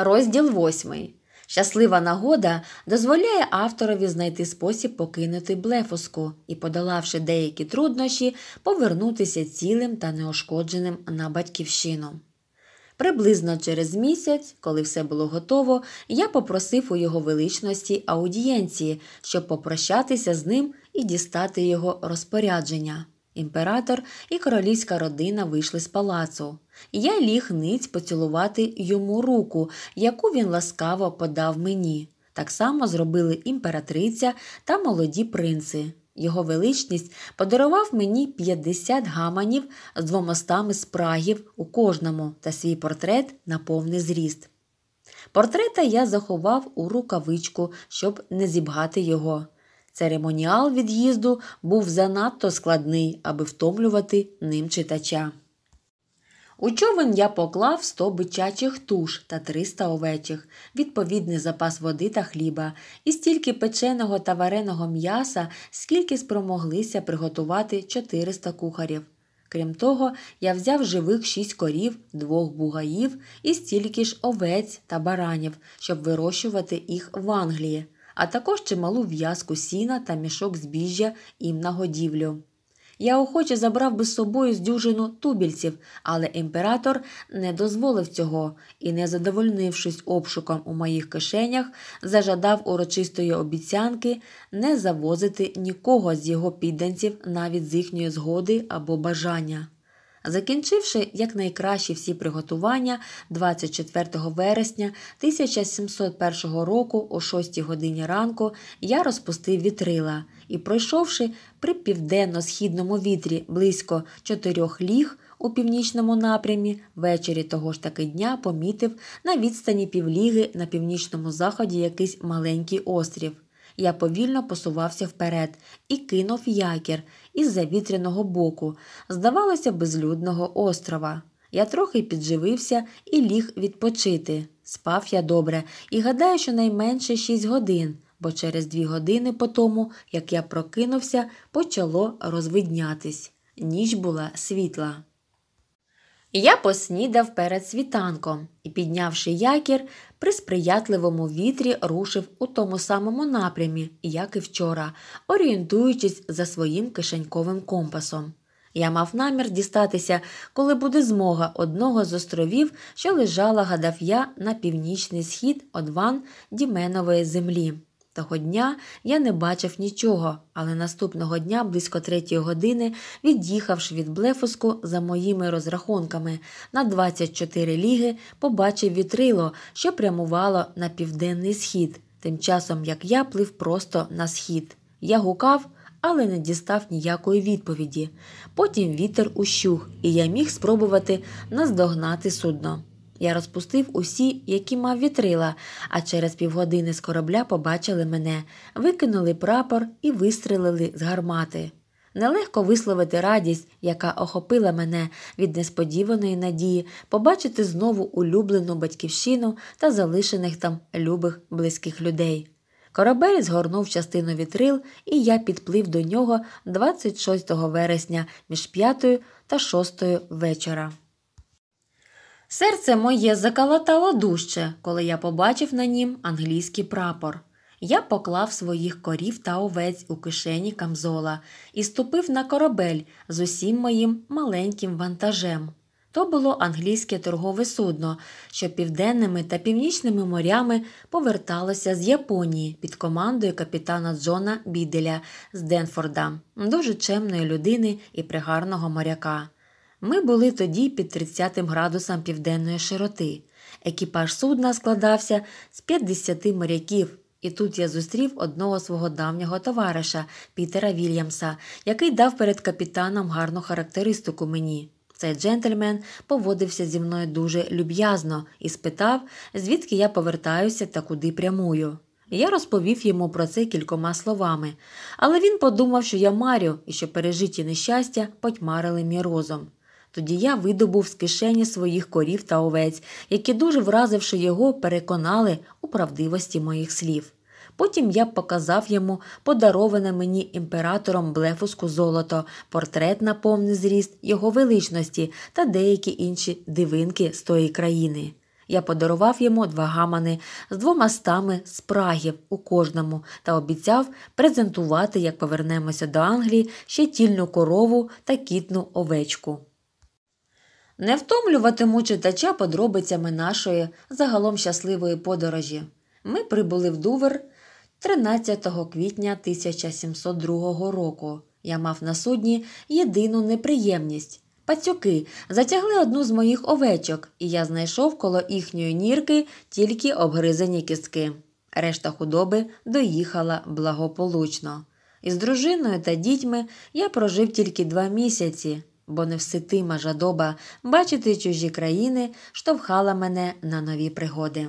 Розділ 8. Щаслива нагода дозволяє авторові знайти спосіб покинути блефуску і, подолавши деякі труднощі, повернутися цілим та неошкодженим на батьківщину. Приблизно через місяць, коли все було готово, я попросив у його величності аудієнції, щоб попрощатися з ним і дістати його розпорядження. Імператор і королівська родина вийшли з палацу. Я ліг ниць поцілувати йому руку, яку він ласкаво подав мені. Так само зробили імператриця та молоді принци. Його величність подарував мені 50 гаманів з двомостами спрагів у кожному та свій портрет на повний зріст. Портрета я заховав у рукавичку, щоб не зібгати його. Церемоніал від'їзду був занадто складний, аби втомлювати ним читача. У човен я поклав 100 бичачих туш та 300 овечих, відповідний запас води та хліба, і стільки печеного та вареного м'яса, скільки спромоглися приготувати 400 кухарів. Крім того, я взяв живих шість корів, двох бугаїв і стільки ж овець та баранів, щоб вирощувати їх в Англії а також чималу в'язку сіна та мішок збіжжя їм на годівлю. Я охоче забрав би з собою з дюжину тубільців, але імператор не дозволив цього і, не задовольнившись обшуком у моїх кишенях, зажадав урочистої обіцянки не завозити нікого з його підданців навіть з їхньої згоди або бажання. Закінчивши якнайкращі всі приготування 24 вересня 1701 року о 6 годині ранку, я розпустив вітрила і, пройшовши при південно-східному вітрі близько чотирьох ліг у північному напрямі, ввечері того ж таки дня помітив на відстані півліги на північному заході якийсь маленький острів. Я повільно посувався вперед і кинув якір із завітряного боку, здавалося, безлюдного острова. Я трохи підживився і ліг відпочити. Спав я добре і гадаю, що найменше 6 годин, бо через дві години по тому, як я прокинувся, почало розвиднятись. Ніч була світла. Я поснідав перед світанком і, піднявши якір, при сприятливому вітрі рушив у тому самому напрямі, як і вчора, орієнтуючись за своїм кишеньковим компасом. Я мав намір дістатися, коли буде змога одного з островів, що лежала, гадав я, на північний схід одван Діменової землі. Того дня я не бачив нічого, але наступного дня, близько третьої години, від'їхавши від блефуску за моїми розрахунками на 24 ліги, побачив вітрило, що прямувало на південний схід, тим часом як я плив просто на схід. Я гукав. Але не дістав ніякої відповіді. Потім вітер ущух, і я міг спробувати наздогнати судно. Я розпустив усі, які мав вітрила, а через півгодини з корабля побачили мене, викинули прапор і вистрелили з гармати. Нелегко висловити радість, яка охопила мене від несподіваної надії, побачити знову улюблену батьківщину та залишених там любих близьких людей. Корабель згорнув частину вітрил, і я підплив до нього 26 вересня між 5 та 6 вечора. Серце моє закалатало дужче, коли я побачив на нім англійський прапор. Я поклав своїх корів та овець у кишені Камзола і ступив на корабель з усім моїм маленьким вантажем. То було англійське торгове судно, що південними та північними морями поверталося з Японії під командою капітана Джона Біделя з Денфорда, дуже чемної людини і пригарного моряка. Ми були тоді під 30 градусом південної широти. Екіпаж судна складався з 50 моряків, і тут я зустрів одного свого давнього товариша Пітера Вільямса, який дав перед капітаном гарну характеристику мені. Цей джентльмен поводився зі мною дуже люб'язно і спитав, звідки я повертаюся та куди прямую. Я розповів йому про це кількома словами, але він подумав, що я марю і що пережиті нещастя потьмарили мій розум. Тоді я видобув з кишені своїх корів та овець, які, дуже вразивши його, переконали у правдивості моїх слів. Потім я показав йому подароване мені імператором блефуску золото, портрет на повний зріст його величності та деякі інші дивинки з тої країни. Я подарував йому два гамани з двома стами спрагів у кожному та обіцяв презентувати, як повернемося до Англії, ще тільну корову та кітну овечку. Не втомлюватиму читача подробицями нашої загалом щасливої подорожі. Ми прибули в Дувер 13 квітня 1702 року. Я мав на судні єдину неприємність. Пацюки затягли одну з моїх овечок, і я знайшов коло їхньої нірки тільки обгризані кістки. Решта худоби доїхала благополучно. Із дружиною та дітьми я прожив тільки два місяці бо невситима жадоба бачити чужі країни штовхала мене на нові пригоди.